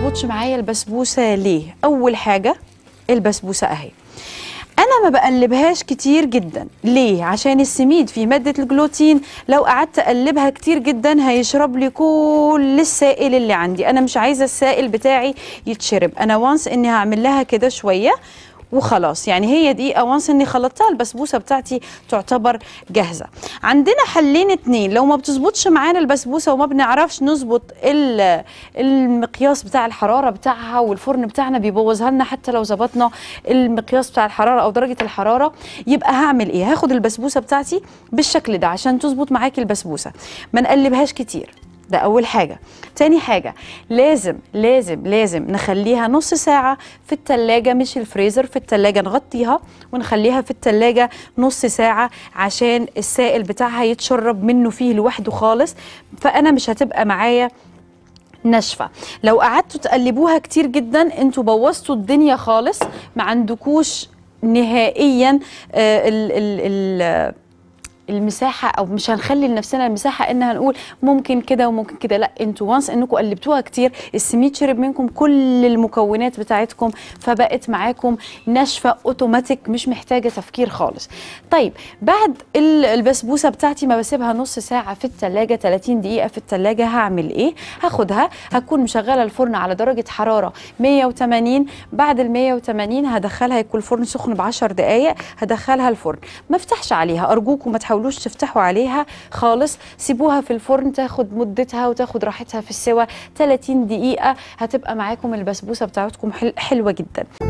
بتظبطش معايا البسبوسه ليه اول حاجه البسبوسه اهي انا ما بقلبهاش كتير جدا ليه عشان السميد في ماده الجلوتين لو قعدت اقلبها كتير جدا هيشرب لي كل السائل اللي عندي انا مش عايزه السائل بتاعي يتشرب انا وانس اني هعمل لها كده شويه وخلاص يعني هي دقيقه وانس اني خلطتها البسبوسه بتاعتي تعتبر جاهزه عندنا حلين اتنين لو ما بتظبطش معانا البسبوسه وما بنعرفش نظبط المقياس بتاع الحراره بتاعها والفرن بتاعنا بيبوظها لنا حتى لو ظبطنا المقياس بتاع الحراره او درجه الحراره يبقى هعمل ايه هاخد البسبوسه بتاعتي بالشكل ده عشان تظبط معاكي البسبوسه ما نقلبهاش كتير ده أول حاجة تاني حاجة لازم لازم لازم نخليها نص ساعة في التلاجة مش الفريزر في التلاجة نغطيها ونخليها في التلاجة نص ساعة عشان السائل بتاعها يتشرب منه فيه لوحده خالص فأنا مش هتبقى معايا ناشفه لو قعدتوا تقلبوها كتير جدا انتوا بوظتوا الدنيا خالص ما عندكوش نهائيا آه ال ال ال المساحه او مش هنخلي لنفسنا المساحه ان هنقول ممكن كده وممكن كده لا انتوا وانس انكم قلبتوها كتير السميد شرب منكم كل المكونات بتاعتكم فبقت معاكم ناشفه اوتوماتيك مش محتاجه تفكير خالص طيب بعد البسبوسه بتاعتي ما بسيبها نص ساعه في الثلاجه 30 دقيقه في الثلاجه هعمل ايه هاخدها هكون مشغله الفرن على درجه حراره 180 بعد ال 180 هدخلها يكون الفرن سخن ب 10 دقائق هدخلها الفرن ما افتحش عليها ارجوكم ما تحاولوش تحاولوش تفتحوا عليها خالص سيبوها في الفرن تاخد مدتها وتاخد راحتها في السوى 30 دقيقة هتبقى معاكم البسبوسة بتاعتكم حلوة جدا